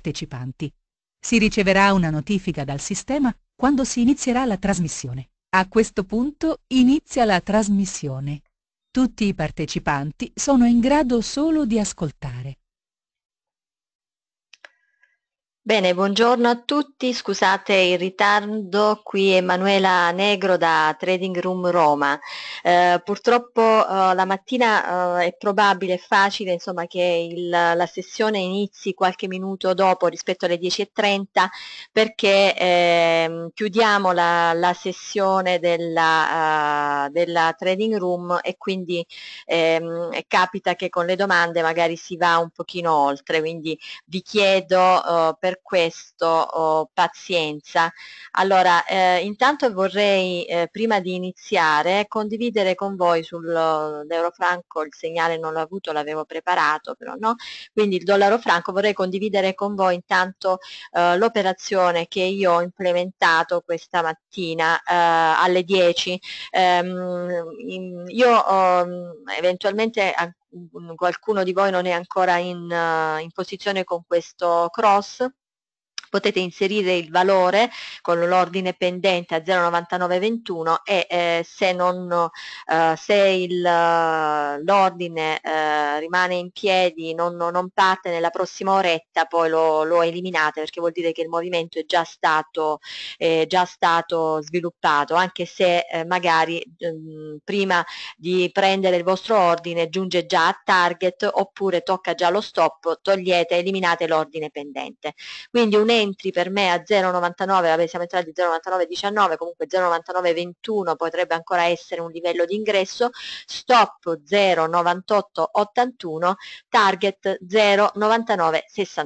partecipanti. Si riceverà una notifica dal sistema quando si inizierà la trasmissione. A questo punto inizia la trasmissione. Tutti i partecipanti sono in grado solo di ascoltare. Bene, buongiorno a tutti, scusate il ritardo, qui Emanuela Negro da Trading Room Roma. Eh, purtroppo eh, la mattina eh, è probabile, è facile insomma, che il, la sessione inizi qualche minuto dopo rispetto alle 10.30 perché ehm, chiudiamo la, la sessione della, uh, della, Trading Room e quindi ehm, capita che con le domande magari si va un pochino oltre, quindi vi chiedo uh, per per questo oh, pazienza. Allora, eh, intanto vorrei, eh, prima di iniziare, condividere con voi sul euro franco, il segnale non l'ho avuto, l'avevo preparato però no, quindi il dollaro franco, vorrei condividere con voi intanto eh, l'operazione che io ho implementato questa mattina eh, alle 10. Ehm, io ehm, eventualmente qualcuno di voi non è ancora in, eh, in posizione con questo cross potete inserire il valore con l'ordine pendente a 0,9921 e eh, se, non, eh, se eh, l'ordine eh, rimane in piedi, non, non, parte nella prossima oretta, poi lo, lo, eliminate perché vuol dire che il movimento è già stato, già stato sviluppato, anche se eh, magari mh, mm, prima di prendere il vostro ordine giunge già a target oppure tocca già lo stop, togliete, eliminate l'ordine pendente. Quindi un entri per me a 0,99, vabbè siamo entrati a 0,99,19, comunque 0,99,21 potrebbe ancora essere un livello di ingresso, stop 0,98,81, target 0,99,61.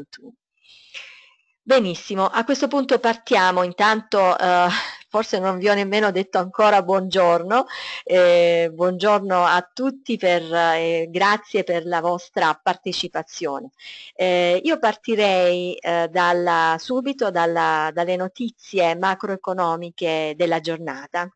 Benissimo, a questo punto partiamo intanto eh, forse non vi ho nemmeno detto ancora buongiorno, eh, buongiorno a tutti, per, eh, grazie per la vostra partecipazione. Eh, io partirei eh, dalla, subito dalla, dalle notizie macroeconomiche della giornata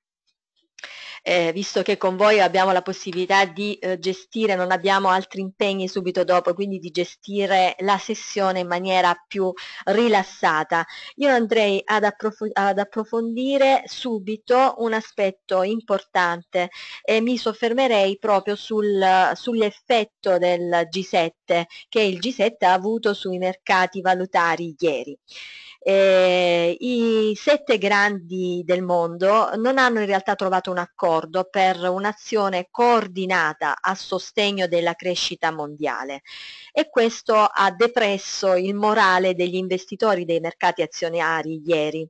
eh, visto che con voi abbiamo la possibilità di eh, gestire, non abbiamo altri impegni subito dopo, quindi di gestire la sessione in maniera più rilassata. Io andrei ad, approf ad approfondire subito un aspetto importante e mi soffermerei proprio sul, sull'effetto del G7 che il G7 ha avuto sui mercati valutari ieri. Eh, I sette grandi del mondo non hanno in realtà trovato un accordo d'accordo per un'azione coordinata a sostegno della crescita mondiale e questo ha depresso il morale degli investitori dei mercati azionari ieri.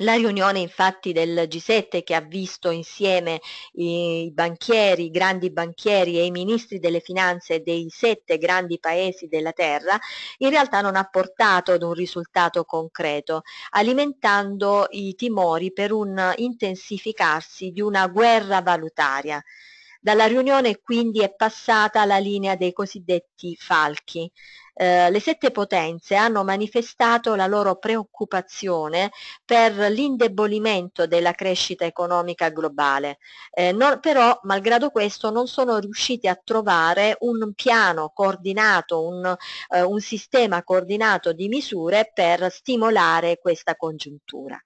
La riunione infatti del G7 che ha visto insieme i banchieri, i grandi banchieri e i ministri delle finanze dei sette grandi paesi della Terra, in realtà non ha portato ad un risultato concreto, alimentando i timori per un intensificarsi di una guerra valutaria. Dalla riunione quindi è passata la linea dei cosiddetti falchi. Eh, le sette potenze hanno manifestato la loro preoccupazione per l'indebolimento della crescita economica globale, eh, non, però malgrado questo non sono riusciti a trovare un piano coordinato, un, eh, un sistema coordinato di misure per stimolare questa congiuntura.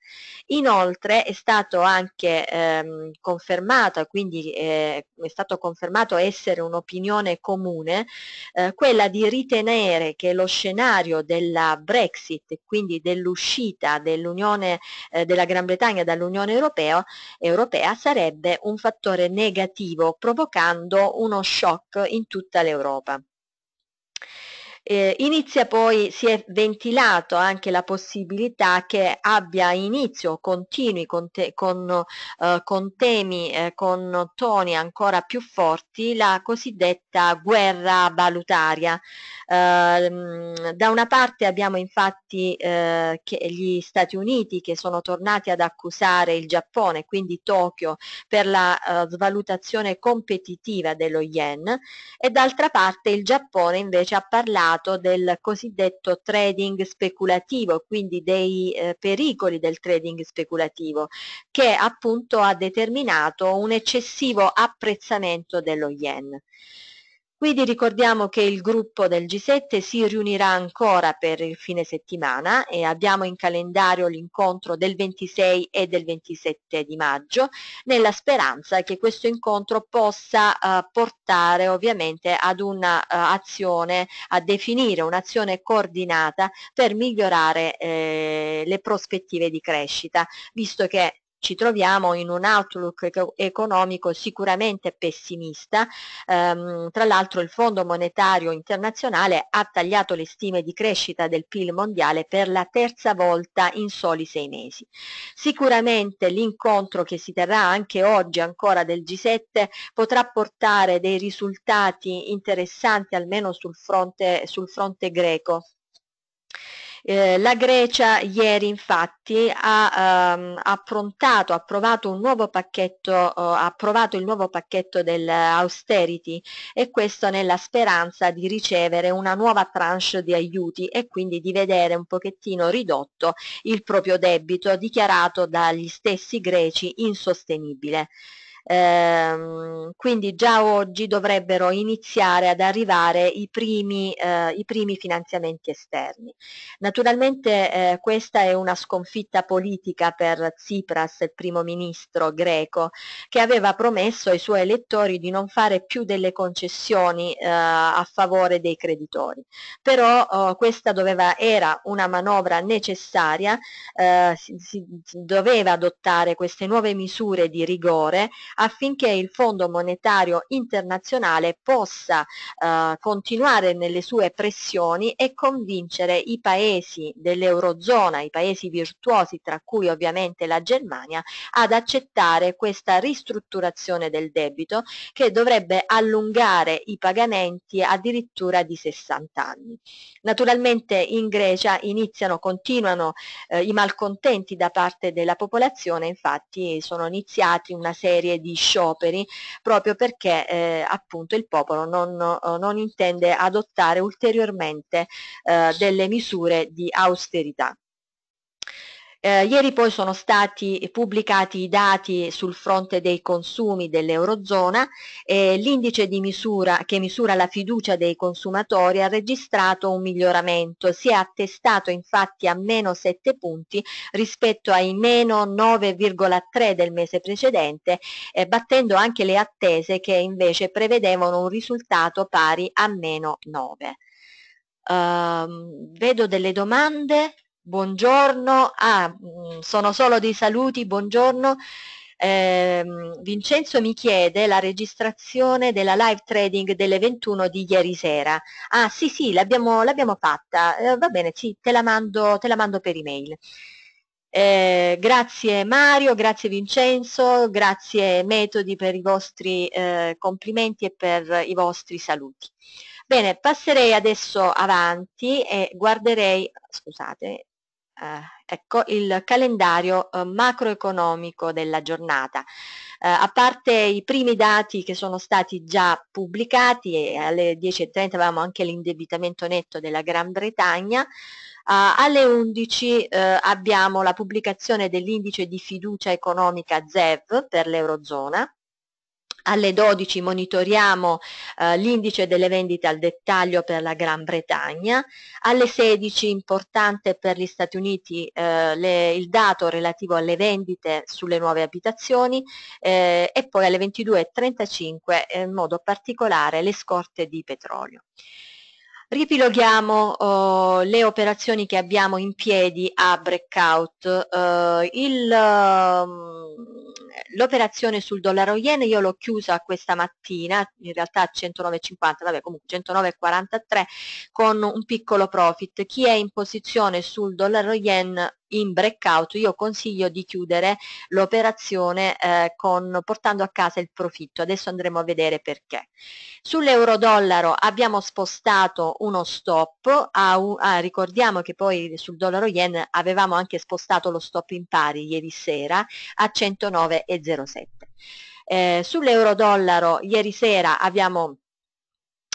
Inoltre è stato anche ehm, confermato, quindi eh, è stato confermato essere un'opinione comune, eh, quella di ritenere credere che lo scenario della Brexit, quindi dell'uscita dell'Unione, eh, della Gran Bretagna dall'Unione Europea, Europea sarebbe un fattore negativo, provocando uno shock in tutta l'Europa eh, inizia poi, si è ventilato anche la possibilità che abbia inizio continui con, te, con, eh, con temi, eh, con toni ancora più forti la cosiddetta guerra valutaria. Ehm, da una parte abbiamo infatti eh, gli Stati Uniti che sono tornati ad accusare il Giappone, quindi Tokyo, per la eh, svalutazione competitiva dello yen e d'altra parte il Giappone invece ha parlato parlato del cosiddetto trading speculativo, quindi dei eh, pericoli del trading speculativo, che appunto ha determinato un eccessivo apprezzamento dello yen. Quindi ricordiamo che il gruppo del G7 si riunirà ancora per il fine settimana e abbiamo in calendario l'incontro del 26 e del 27 di maggio nella speranza che questo incontro possa eh, portare ovviamente ad un'azione, eh, a definire un'azione coordinata per migliorare eh, le prospettive di crescita, visto che ci troviamo in un outlook economico sicuramente pessimista, ehm, tra l'altro il Fondo Monetario Internazionale ha tagliato le stime di crescita del PIL mondiale per la terza volta in soli sei mesi. Sicuramente l'incontro che si terrà anche oggi ancora del G7 potrà portare dei risultati interessanti almeno sul fronte, sul fronte greco. Eh, la Grecia ieri infatti ha ehm, approntato, approvato, un nuovo pacchetto, eh, approvato il nuovo pacchetto dell'austerity e questo nella speranza di ricevere una nuova tranche di aiuti e quindi di vedere un pochettino ridotto il proprio debito dichiarato dagli stessi greci insostenibile. Ehm, quindi già oggi dovrebbero iniziare ad arrivare i primi, eh, i primi finanziamenti esterni. Naturalmente eh, questa è una sconfitta politica per Tsipras, il primo ministro greco, che aveva promesso ai suoi elettori di non fare più delle concessioni eh, a favore dei creditori. Però oh, questa doveva, era una manovra necessaria, eh, si, si doveva adottare queste nuove misure di rigore affinché il Fondo Monetario Internazionale possa eh, continuare nelle sue pressioni e convincere i paesi dell'Eurozona, i paesi virtuosi tra cui ovviamente la Germania, ad accettare questa ristrutturazione del debito che dovrebbe allungare i pagamenti addirittura di 60 anni. Naturalmente in Grecia iniziano, continuano eh, i malcontenti da parte della popolazione, infatti sono iniziati una serie di scioperi proprio perché eh, appunto il popolo non, eh, non intende adottare ulteriormente eh, delle misure di austerità. Eh, ieri poi sono stati pubblicati i dati sul fronte dei consumi dell'Eurozona, e l'indice di misura che misura la fiducia dei consumatori ha registrato un miglioramento, si è attestato infatti a meno 7 punti rispetto ai meno 9,3 del mese precedente, eh, battendo anche le attese che invece prevedevano un risultato pari a meno 9. Uh, ehm, vedo delle domande buongiorno, ah, mm, sono solo dei saluti, buongiorno. Eh, Vincenzo mi chiede la registrazione della live trading delle 21 di ieri sera. Ah sì sì, l'abbiamo, l'abbiamo fatta, eh, va bene, sì, te la mando, te la mando per email. Eh, grazie Mario, grazie Vincenzo, grazie Metodi per i vostri eh, complimenti e per i vostri saluti. Bene, passerei adesso avanti e guarderei, scusate, eh, ecco il calendario eh, macroeconomico della giornata. Eh, a parte i primi dati che sono stati già pubblicati, alle 10.30 avevamo anche l'indebitamento netto della Gran Bretagna, Uh, alle 11 uh, abbiamo la pubblicazione dell'indice di fiducia economica ZEV per l'Eurozona, alle 12 monitoriamo eh, l'indice delle vendite al dettaglio per la Gran Bretagna, alle 16 importante per gli Stati Uniti eh, le, il dato relativo alle vendite sulle nuove abitazioni eh, e poi alle 22.35 eh, in modo particolare le scorte di petrolio. Ripiloghiamo uh, oh, le operazioni che abbiamo in piedi a breakout. Uh, l'operazione sul dollaro yen io l'ho chiusa questa mattina, in realtà a 109,50, vabbè comunque 109,43 con un piccolo profit. Chi è in posizione sul dollaro yen in breakout io consiglio di chiudere l'operazione eh, con, portando a casa il profitto, adesso andremo a vedere perché. Sull'euro dollaro abbiamo spostato uno stop, a a, ricordiamo che poi sul dollaro yen avevamo anche spostato lo stop in pari ieri sera a 109,07. Eh, Sull'euro dollaro ieri sera abbiamo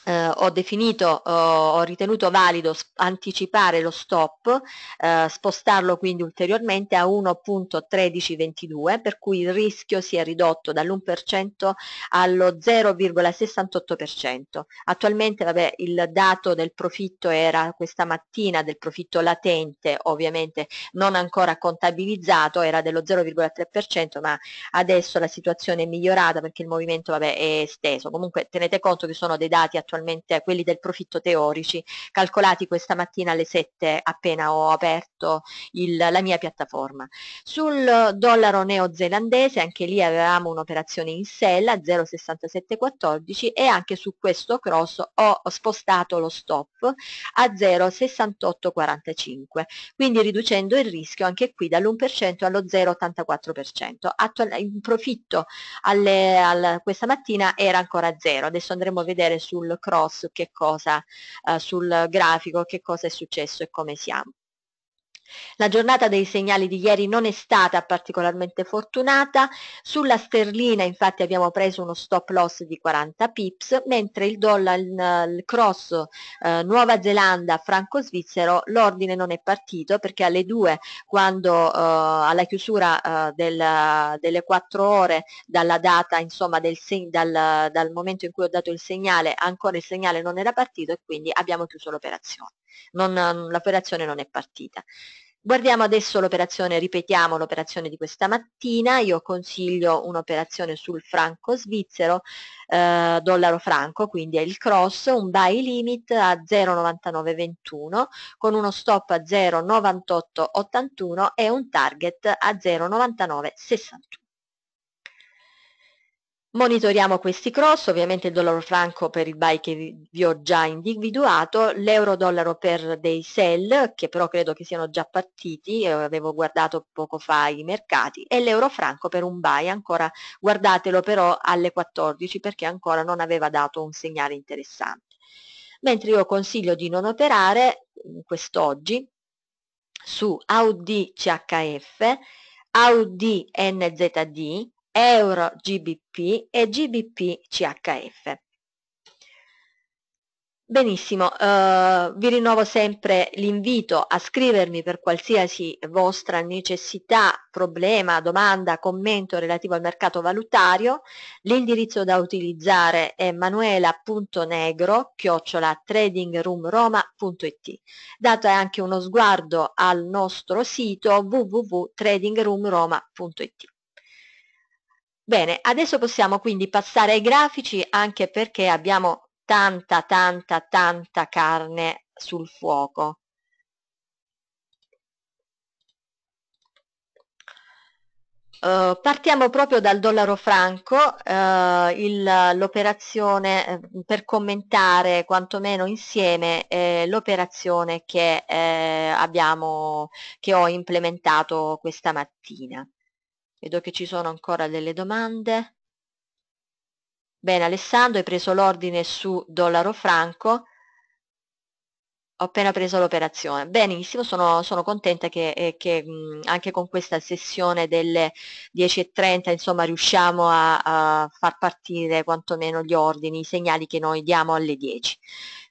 eh, ho definito, eh, ho ritenuto valido anticipare lo stop, eh, spostarlo quindi ulteriormente a 1.1322, per cui il rischio si è ridotto dall'1% allo 0,68%. Attualmente vabbè, il dato del profitto era questa mattina, del profitto latente ovviamente non ancora contabilizzato, era dello 0,3%, ma adesso la situazione è migliorata perché il movimento vabbè, è esteso. Comunque tenete conto che sono dei dati attualmente eventualmente quelli del profitto teorici, calcolati questa mattina alle 7 appena ho aperto il, la mia piattaforma. Sul dollaro neozelandese anche lì avevamo un'operazione in sella 0,6714 e anche su questo cross ho spostato lo stop a 0,6845, quindi riducendo il rischio anche qui dall'1% allo 0,84%. Attual- il profitto alle, alla, questa mattina era ancora zero, adesso andremo a vedere sul cross che cosa eh, sul grafico, che cosa è successo e come siamo. La giornata dei segnali di ieri non è stata particolarmente fortunata, sulla sterlina infatti abbiamo preso uno stop loss di 40 pips, mentre il dollaro, il cross eh, Nuova Zelanda, franco svizzero, l'ordine non è partito perché alle 2 quando eh, alla chiusura eh, del, delle 4 ore dalla data insomma del, dal, dal momento in cui ho dato il segnale ancora il segnale non era partito e quindi abbiamo chiuso l'operazione l'operazione non è partita. Guardiamo adesso l'operazione, ripetiamo l'operazione di questa mattina, io consiglio un'operazione sul franco svizzero, eh, dollaro franco, quindi è il cross, un buy limit a 0,9921 con uno stop a 0,9881 e un target a 0,9961. Monitoriamo questi cross, ovviamente il dollaro franco per il buy che vi ho già individuato, l'euro dollaro per dei sell che però credo che siano già partiti, eh, avevo guardato poco fa i mercati, e l'euro franco per un buy, ancora guardatelo però alle 14 perché ancora non aveva dato un segnale interessante. Mentre io consiglio di non operare mm, quest'oggi su AUD CHF, AUD NZD, Euro GBP e GBP CHF. Benissimo, eh, vi rinnovo sempre l'invito a scrivermi per qualsiasi vostra necessità, problema, domanda, commento relativo al mercato valutario. L'indirizzo da utilizzare è manuela.negro-tradingroomroma.it. chiocciola Dato anche uno sguardo al nostro sito www.tradingroomroma.it. Bene, adesso possiamo quindi passare ai grafici anche perché abbiamo tanta, tanta, tanta carne sul fuoco. Uh, partiamo proprio dal dollaro franco, uh, l'operazione eh, per commentare quantomeno insieme eh, l'operazione che, eh, che ho implementato questa mattina. Vedo che ci sono ancora delle domande. Bene, Alessandro, hai preso l'ordine su dollaro franco. Ho appena preso l'operazione. Benissimo, sono, sono contenta che, eh, che mh, anche con questa sessione delle 10.30 insomma, riusciamo a, a far partire quantomeno gli ordini, i segnali che noi diamo alle 10.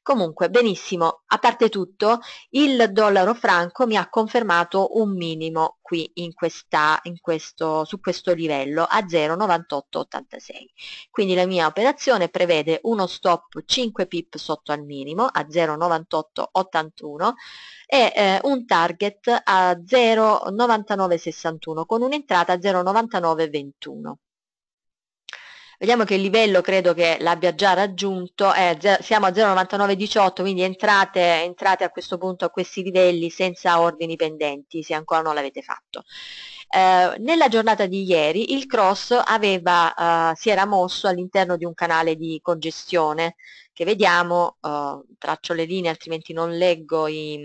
Comunque, benissimo, a parte tutto, il dollaro franco mi ha confermato un minimo qui in questa, in questo, su questo livello a 0,9886. Quindi la mia operazione prevede uno stop 5 pip sotto al minimo a 0,9881 e eh, un target a 0,9961 con un'entrata a 0,9921. Vediamo che il livello credo che l'abbia già raggiunto, eh, siamo a 0,9918, quindi entrate, entrate a questo punto a questi livelli senza ordini pendenti, se ancora non l'avete fatto. Eh, nella giornata di ieri il cross aveva, eh, si era mosso all'interno di un canale di congestione che vediamo, eh, traccio le linee altrimenti non leggo i,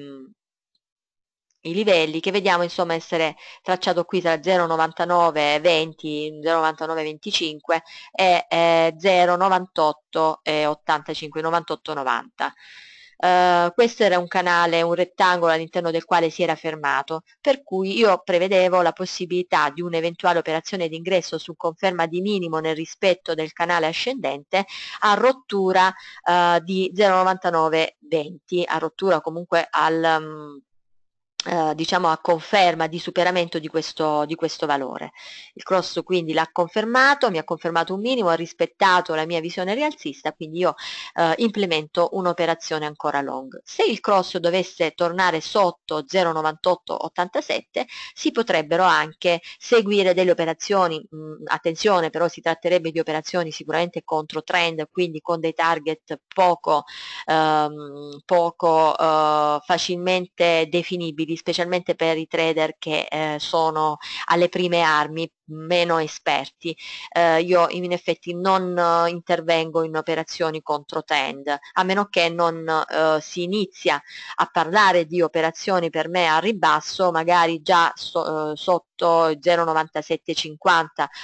i livelli che vediamo insomma essere tracciato qui tra 0,99,20, 0,99,25 e eh, 0,98,85, 98,90. Uh, questo era un canale, un rettangolo all'interno del quale si era fermato, per cui io prevedevo la possibilità di un'eventuale operazione di ingresso su conferma di minimo nel rispetto del canale ascendente a rottura uh, di 0,9920, a rottura comunque al... Um, eh, diciamo a conferma di superamento di questo, di questo valore. Il cross quindi l'ha confermato, mi ha confermato un minimo, ha rispettato la mia visione rialzista, quindi io eh, implemento un'operazione ancora long. Se il cross dovesse tornare sotto 0,9887 si potrebbero anche seguire delle operazioni, mh, attenzione però si tratterebbe di operazioni sicuramente contro trend, quindi con dei target poco, ehm, poco eh, facilmente definibili specialmente per i trader che eh, sono alle prime armi meno esperti. Eh, io in effetti non eh, intervengo in operazioni contro trend, a meno che non eh, si inizia a parlare di operazioni per me a ribasso, magari già so, eh, sotto 0,9750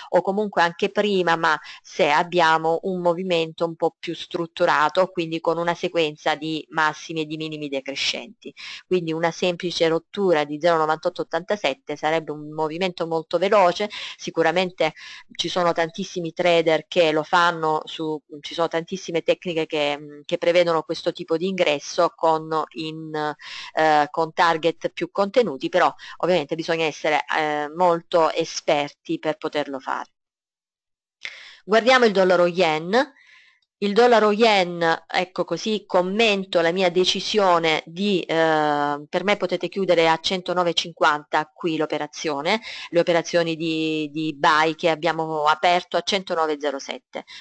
o comunque anche prima, ma se abbiamo un movimento un po' più strutturato, quindi con una sequenza di massimi e di minimi decrescenti. Quindi una semplice rottura di 0,9887 sarebbe un movimento molto veloce sicuramente ci sono tantissimi trader che lo fanno, su, ci sono tantissime tecniche che, mm, che, prevedono questo tipo di ingresso con, in, eh, con target più contenuti, però ovviamente bisogna essere eh, molto esperti per poterlo fare. Guardiamo il dollaro yen, il dollaro yen, ecco così commento la mia decisione di, eh, per me potete chiudere a 109,50 qui l'operazione, le operazioni di, di buy che abbiamo aperto a 109,07,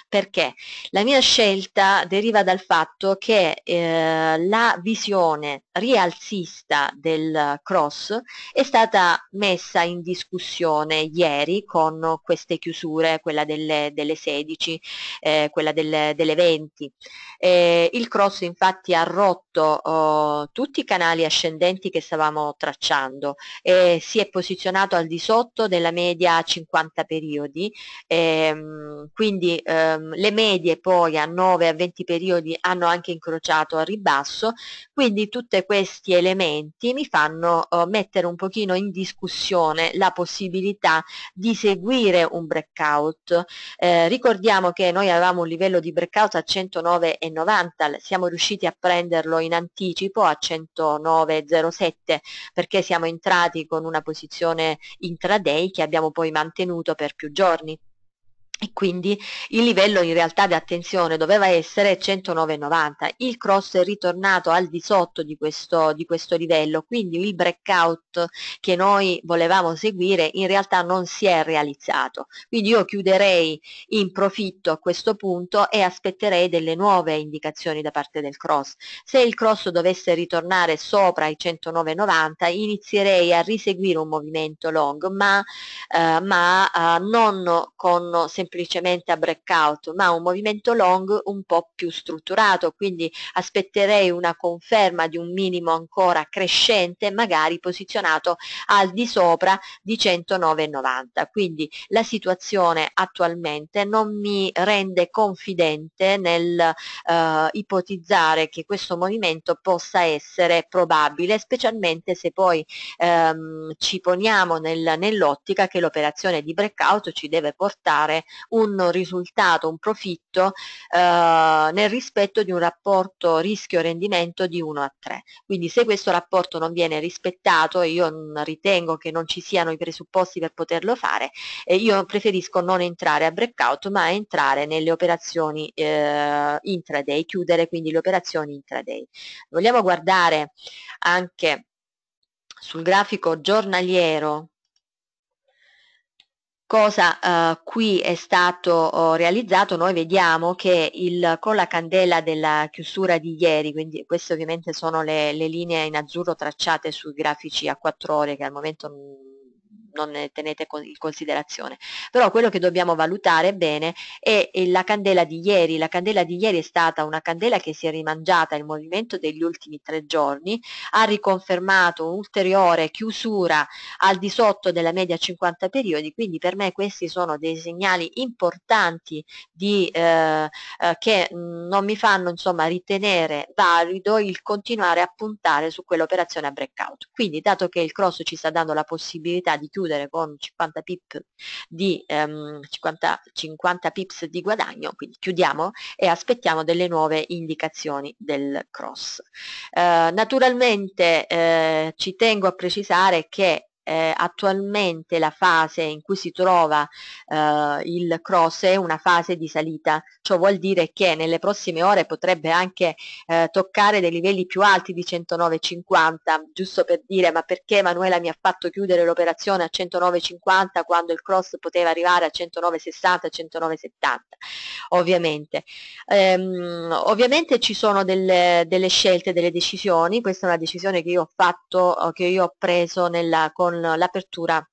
perché la mia scelta deriva dal fatto che eh, la visione rialzista del cross è stata messa in discussione ieri con queste chiusure, quella delle, delle 16, eh, quella delle, delle delle 20. Eh, il cross infatti ha rotto oh, tutti i canali ascendenti che stavamo tracciando e si è posizionato al di sotto della media a 50 periodi, ehm, quindi ehm, le medie poi a 9 a 20 periodi hanno anche incrociato a ribasso, quindi tutti questi elementi mi fanno oh, mettere un pochino in discussione la possibilità di seguire un breakout. Eh, ricordiamo che noi avevamo un livello di breakout mercato a 109,90, siamo riusciti a prenderlo in anticipo a 109,07 perché siamo entrati con una posizione intraday che abbiamo poi mantenuto per più giorni e quindi il livello in realtà di attenzione doveva essere 109,90. Il cross è ritornato al di sotto di questo, di questo livello, quindi il breakout che noi volevamo seguire in realtà non si è realizzato. Quindi io chiuderei in profitto a questo punto e aspetterei delle nuove indicazioni da parte del cross. Se il cross dovesse ritornare sopra i 109,90 inizierei a riseguire un movimento long, ma, eh, ma eh, non con semplicemente semplicemente a breakout, ma un movimento long un po' più strutturato, quindi aspetterei una conferma di un minimo ancora crescente, magari posizionato al di sopra di 109,90. Quindi la situazione attualmente non mi rende confidente nel eh, ipotizzare che questo movimento possa essere probabile, specialmente se poi ehm, ci poniamo nel, nell'ottica che l'operazione di breakout ci deve portare un risultato, un profitto eh, nel rispetto di un rapporto rischio-rendimento di 1 a 3. Quindi se questo rapporto non viene rispettato, io ritengo che non ci siano i presupposti per poterlo fare, eh, io preferisco non entrare a breakout ma entrare nelle operazioni eh, intraday, chiudere quindi le operazioni intraday. Vogliamo guardare anche sul grafico giornaliero cosa eh, qui è stato oh, realizzato, noi vediamo che il, con la candela della chiusura di ieri, quindi queste ovviamente sono le, le linee in azzurro tracciate sui grafici a 4 ore che al momento non ne tenete in considerazione. Però quello che dobbiamo valutare bene è la candela di ieri. La candela di ieri è stata una candela che si è rimangiata il movimento degli ultimi tre giorni, ha riconfermato un'ulteriore chiusura al di sotto della media 50 periodi, quindi per me questi sono dei segnali importanti di, eh, eh, che mm, non mi fanno insomma, ritenere valido il continuare a puntare su quell'operazione a breakout. Quindi dato che il cross ci sta dando la possibilità di chiudere chiudere con 50 pip di, ehm, 50, 50 pips di guadagno, quindi chiudiamo e aspettiamo delle nuove indicazioni del cross. Eh, naturalmente eh, ci tengo a precisare che eh, attualmente la fase in cui si trova eh, il cross è una fase di salita, ciò vuol dire che nelle prossime ore potrebbe anche eh, toccare dei livelli più alti di 109,50, giusto per dire ma perché Manuela mi ha fatto chiudere l'operazione a 109,50 quando il cross poteva arrivare a 109,60, 109,70 ovviamente. Ehm, ovviamente ci sono delle, delle, scelte, delle decisioni, questa è una decisione che io ho fatto, che io ho preso nella, con con l'apertura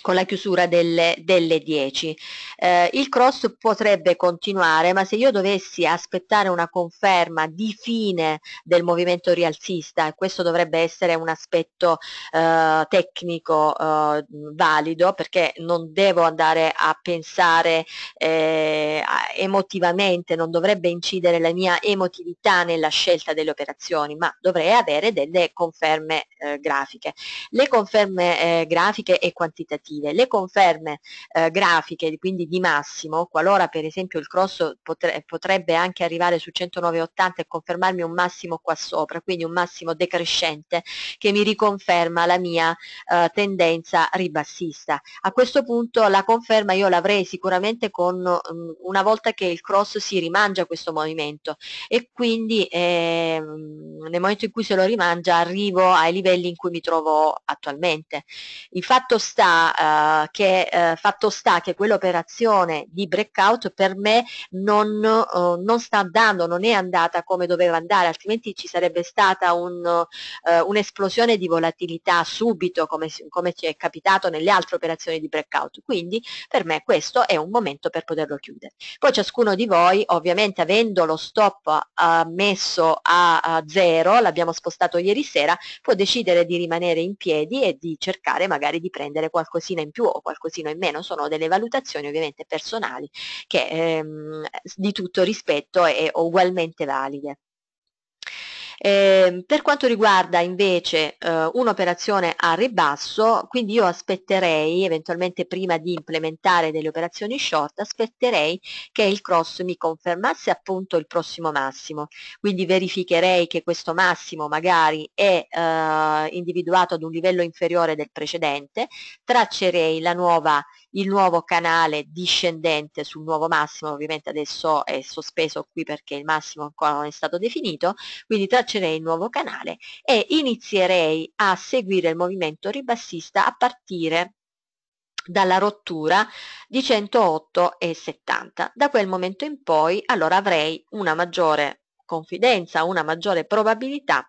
con la chiusura delle, delle 10. Eh, il cross potrebbe continuare, ma se io dovessi aspettare una conferma di fine del movimento rialzista, e questo dovrebbe essere un aspetto eh, tecnico eh, valido, perché non devo andare a pensare eh, emotivamente, non dovrebbe incidere la mia emotività nella scelta delle operazioni, ma dovrei avere delle conferme eh, grafiche. Le conferme eh, grafiche e quantitative negative. Le conferme eh, grafiche, quindi di massimo, qualora per esempio il cross potre, potrebbe anche arrivare su 109,80 e confermarmi un massimo qua sopra, quindi un massimo decrescente che mi riconferma la mia eh, tendenza ribassista. A questo punto la conferma io l'avrei sicuramente con mh, mm, una volta che il cross si rimangia questo movimento e quindi eh, nel momento in cui se lo rimangia arrivo ai livelli in cui mi trovo attualmente. Il fatto sta eh, che eh, fatto sta che quell'operazione di breakout per me non, eh, non, sta andando, non è andata come doveva andare, altrimenti ci sarebbe stata eh, un'esplosione di volatilità subito come, come ci è capitato nelle altre operazioni di breakout. Quindi per me questo è un momento per poterlo chiudere. Poi ciascuno di voi ovviamente avendo lo stop eh, messo a, a zero, l'abbiamo spostato ieri sera, può decidere di rimanere in piedi e di cercare magari di prendere qualcosa qualcosina in più o qualcosina in meno, sono delle valutazioni ovviamente personali che ehm, di tutto rispetto e ugualmente valide. Eh, per quanto riguarda invece eh, un'operazione a ribasso, quindi io aspetterei, eventualmente prima di implementare delle operazioni short, aspetterei che il cross mi confermasse appunto il prossimo massimo. Quindi verificherei che questo massimo magari è eh, individuato ad un livello inferiore del precedente, traccerei la nuova il nuovo canale discendente sul nuovo massimo, ovviamente adesso è sospeso qui perché il massimo ancora non è stato definito, quindi traccerei il nuovo canale e inizierei a seguire il movimento ribassista a partire dalla rottura di 108,70. Da quel momento in poi allora avrei una maggiore confidenza, una maggiore probabilità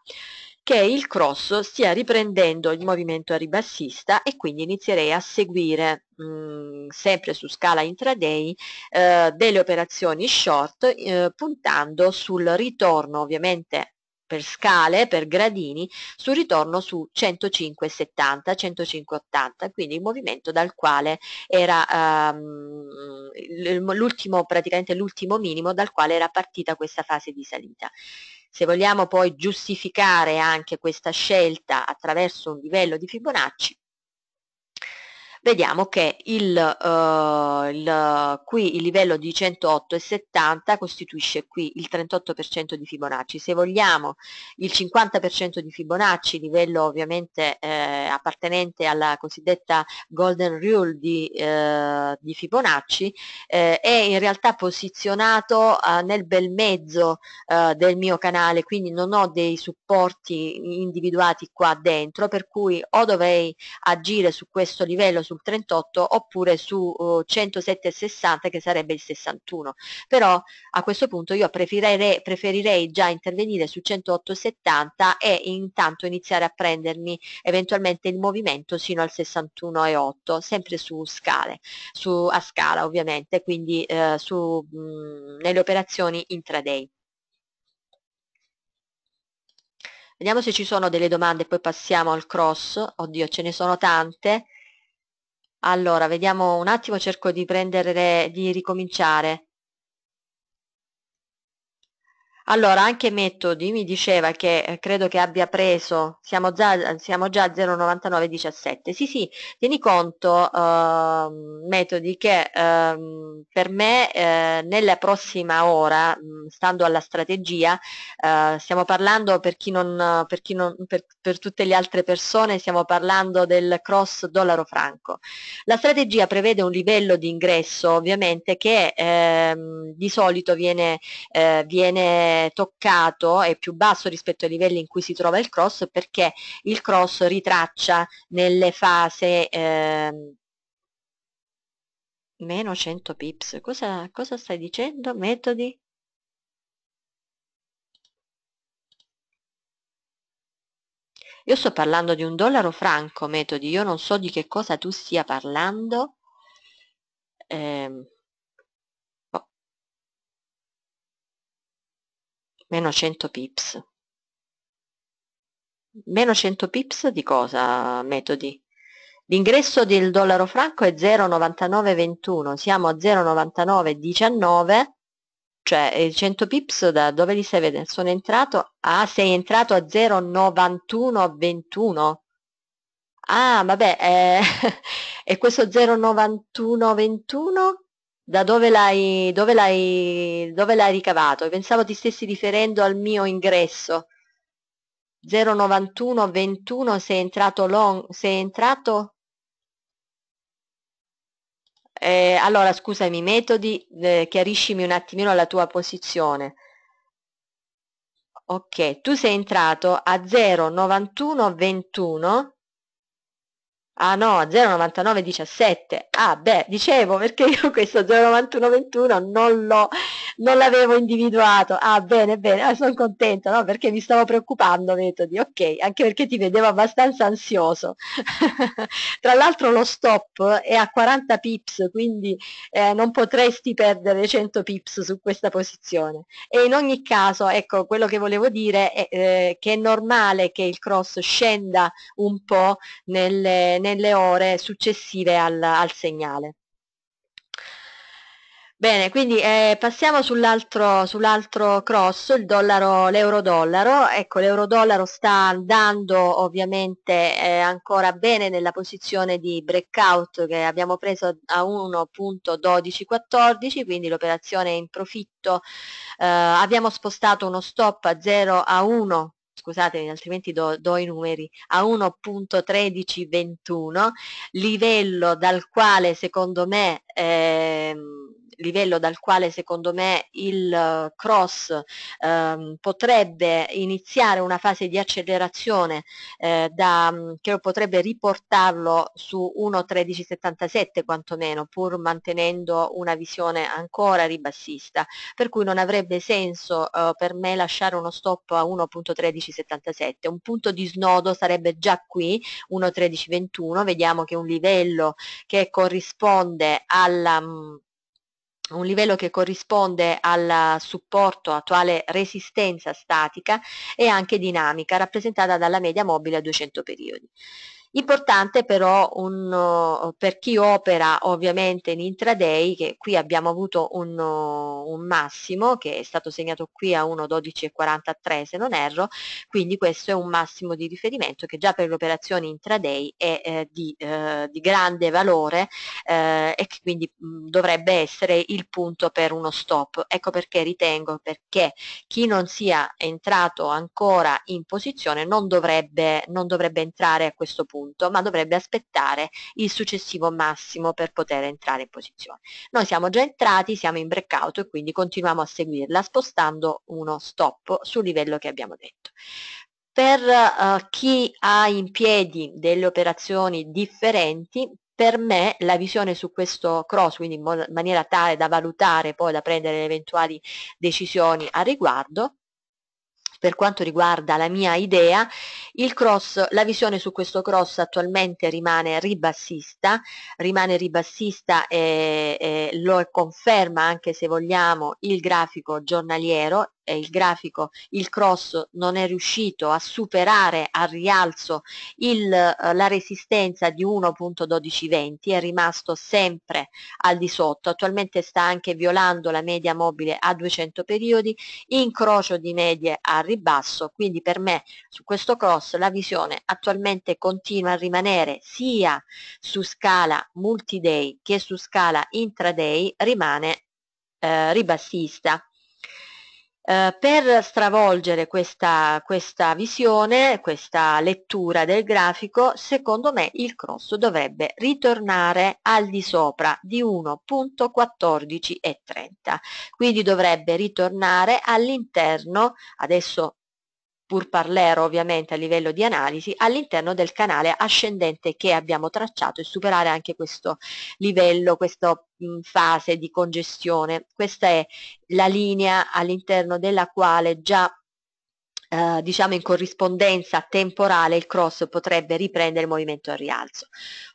che il cross stia riprendendo il movimento ribassista e quindi inizierei a seguire mm, sempre su scala intraday eh, delle operazioni short eh, puntando sul ritorno ovviamente per scale, per gradini, sul ritorno su 105,70, 105,80, quindi il movimento dal quale era um, l'ultimo, praticamente l'ultimo minimo dal quale era partita questa fase di salita. Se vogliamo poi giustificare anche questa scelta attraverso un livello di Fibonacci, vediamo che il, eh, il, qui il livello di 108,70 costituisce qui il 38% di Fibonacci. Se vogliamo il 50% di Fibonacci, livello ovviamente eh, appartenente alla cosiddetta Golden Rule di, eh, di Fibonacci, eh, è in realtà posizionato eh, nel bel mezzo eh, del mio canale, quindi non ho dei supporti individuati qua dentro, per cui o dovrei agire su questo livello, sul 38 oppure su uh, 107,60 che sarebbe il 61 però a questo punto io preferirei, preferirei già intervenire su 108,70 e intanto iniziare a prendermi eventualmente il movimento sino al 61,8 sempre su scale su, a scala ovviamente quindi eh, su, mh, mm, nelle operazioni intraday Vediamo se ci sono delle domande, poi passiamo al cross. Oddio, ce ne sono tante. Allora, vediamo un attimo, cerco di prendere, di ricominciare. Allora, anche Metodi mi diceva che eh, credo che abbia preso, siamo già, siamo già a 0,9917. Sì, sì, tieni conto, eh, Mettodi, che eh, per me eh, nella prossima ora, mm, stando alla strategia, eh, stiamo parlando per chi non, per, chi non per, per tutte le altre persone, stiamo parlando del cross dollaro franco. La strategia prevede un livello di ingresso, ovviamente, che ehm, di solito viene, eh, viene toccato è più basso rispetto ai livelli in cui si trova il cross perché il cross ritraccia nelle fasi eh, meno 100 pips. Cosa, cosa stai dicendo? Metodi? Io sto parlando di un dollaro franco, metodi, io non so di che cosa tu stia parlando. Eh, meno 100 pips. Meno 100 pips di cosa, metodi? L'ingresso del dollaro franco è 0,9921, siamo a 0,9919, cioè i 100 pips da dove li sei vedendo? Sono entrato, ah sei entrato a 0,9121? Ah vabbè, eh, e questo 0,9121 da dove l'hai, dove l'hai, dove l'hai ricavato? Pensavo ti stessi riferendo al mio ingresso. 091 21 sei entrato long, sei entrato? Eh, allora scusami, metodi, eh, chiariscimi un attimino la tua posizione. Ok, tu sei entrato a 091 21 Ah no, 0,9917. Ah beh, dicevo perché io questo 0,9121 non, l'ho, non l'avevo individuato. Ah bene, bene, ah, sono contenta, no? Perché mi stavo preoccupando, metodi. Ok, anche perché ti vedevo abbastanza ansioso. Tra l'altro lo stop è a 40 pips, quindi eh, non potresti perdere 100 pips su questa posizione. E in ogni caso, ecco, quello che volevo dire è eh, che è normale che il cross scenda un po' nelle, nelle nelle ore successive al, al segnale. Bene, quindi eh, passiamo sull'altro sull cross, il dollaro, l'euro-dollaro. Ecco, l'euro-dollaro sta andando ovviamente eh, ancora bene nella posizione di breakout che abbiamo preso a 1.1214, quindi l'operazione in profitto. Eh, abbiamo spostato uno stop a 0 a 1 scusatemi altrimenti do, do, i numeri, a 1.1321, livello dal quale secondo me ehm, livello dal quale secondo me il eh, cross ehm, potrebbe iniziare una fase di accelerazione eh, da, mm, che potrebbe riportarlo su 1.1377 quantomeno pur mantenendo una visione ancora ribassista per cui non avrebbe senso eh, per me lasciare uno stop a 1.1377 un punto di snodo sarebbe già qui 1.1321 vediamo che è un livello che corrisponde alla mm, un livello che corrisponde al supporto attuale resistenza statica e anche dinamica rappresentata dalla media mobile a 200 periodi. Importante però un, eh, per chi opera ovviamente in intraday, che qui abbiamo avuto un, eh, un massimo che è stato segnato qui a 1.12.43 se non erro, quindi questo è un massimo di riferimento che già per le operazioni intraday è eh, di, eh, di, grande valore eh, e che quindi mm, dovrebbe essere il punto per uno stop. Ecco perché ritengo perché chi non sia entrato ancora in posizione non dovrebbe, non dovrebbe entrare a questo punto punto, ma dovrebbe aspettare il successivo massimo per poter entrare in posizione. Noi siamo già entrati, siamo in breakout e quindi continuiamo a seguirla spostando uno stop sul livello che abbiamo detto. Per uh, chi ha in piedi delle operazioni differenti, per me la visione su questo cross, quindi in maniera tale da valutare poi da prendere eventuali decisioni a riguardo, per quanto riguarda la mia idea, il cross, la visione su questo cross attualmente rimane ribassista, rimane ribassista e, e lo conferma anche se vogliamo il grafico giornaliero è il grafico, il cross non è riuscito a superare al rialzo il, eh, la resistenza di 1.1220, è rimasto sempre al di sotto, attualmente sta anche violando la media mobile a 200 periodi, incrocio di medie a ribasso, quindi per me su questo cross la visione attualmente continua a rimanere sia su scala multiday che su scala intraday rimane eh, ribassista eh, per stravolgere questa, questa visione, questa lettura del grafico, secondo me il cross dovrebbe ritornare al di sopra di 1.14 e 30, quindi dovrebbe ritornare all'interno, adesso pur parlero ovviamente a livello di analisi, all'interno del canale ascendente che abbiamo tracciato e superare anche questo livello, questa fase di congestione. Questa è la linea all'interno della quale già eh, diciamo in corrispondenza temporale il cross potrebbe riprendere il movimento al rialzo.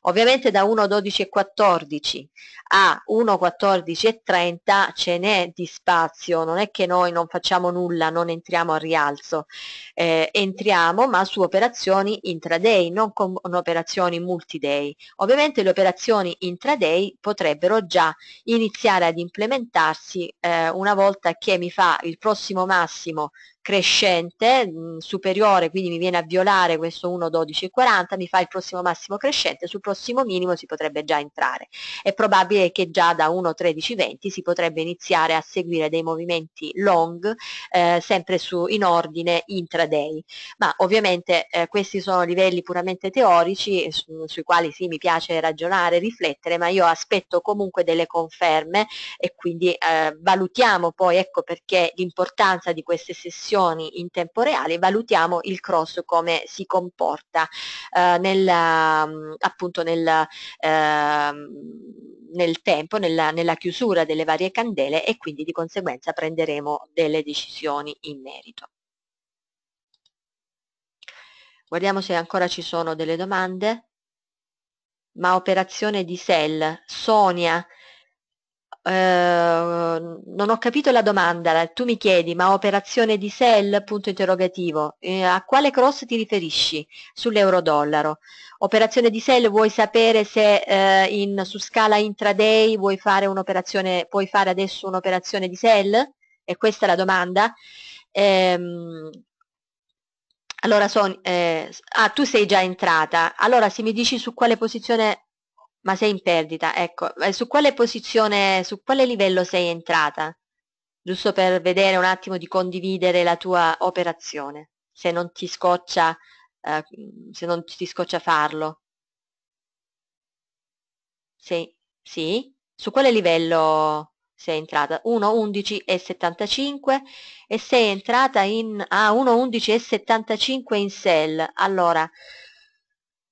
Ovviamente da 1.12.14 a 1.14.30 ce n'è di spazio, non è che noi non facciamo nulla, non entriamo al rialzo, eh, entriamo ma su operazioni intraday, non con operazioni multiday. Ovviamente le operazioni intraday potrebbero già iniziare ad implementarsi eh, una volta che mi fa il prossimo massimo crescente mh, mm, superiore, quindi mi viene a violare questo 1,12,40, mi fa il prossimo massimo crescente, sul prossimo minimo si potrebbe già entrare. È probabile che già da 1,13,20 si potrebbe iniziare a seguire dei movimenti long, eh, sempre su, in ordine intraday. Ma ovviamente eh, questi sono livelli puramente teorici, eh, su, sui quali sì mi piace ragionare, riflettere, ma io aspetto comunque delle conferme e quindi eh, valutiamo poi, ecco perché l'importanza di queste sessioni informazioni in tempo reale valutiamo il cross come si comporta eh, nel, mm, appunto nel, eh, nel tempo, nella, nella chiusura delle varie candele e quindi di conseguenza prenderemo delle decisioni in merito. Guardiamo se ancora ci sono delle domande. Ma operazione di Sell, Sonia, Ehm, non ho capito la domanda, tu mi chiedi ma operazione di sell, punto interrogativo, eh, a quale cross ti riferisci sull'euro-dollaro? Operazione di sell vuoi sapere se eh, in, su scala intraday vuoi fare, un'operazione, puoi fare adesso un'operazione di sell? E questa è la domanda. Ehm, allora, son, eh, ah, tu sei già entrata. Allora, se mi dici su quale posizione ma sei in perdita, ecco, su quale posizione, su quale livello sei entrata? Giusto per vedere un attimo di condividere la tua operazione, se non ti scoccia, eh, se non ti scoccia farlo. Sì, sì, su quale livello sei entrata? 1,11 e 75 e sei entrata in, ah, 1,11 e 75 in sell. Allora,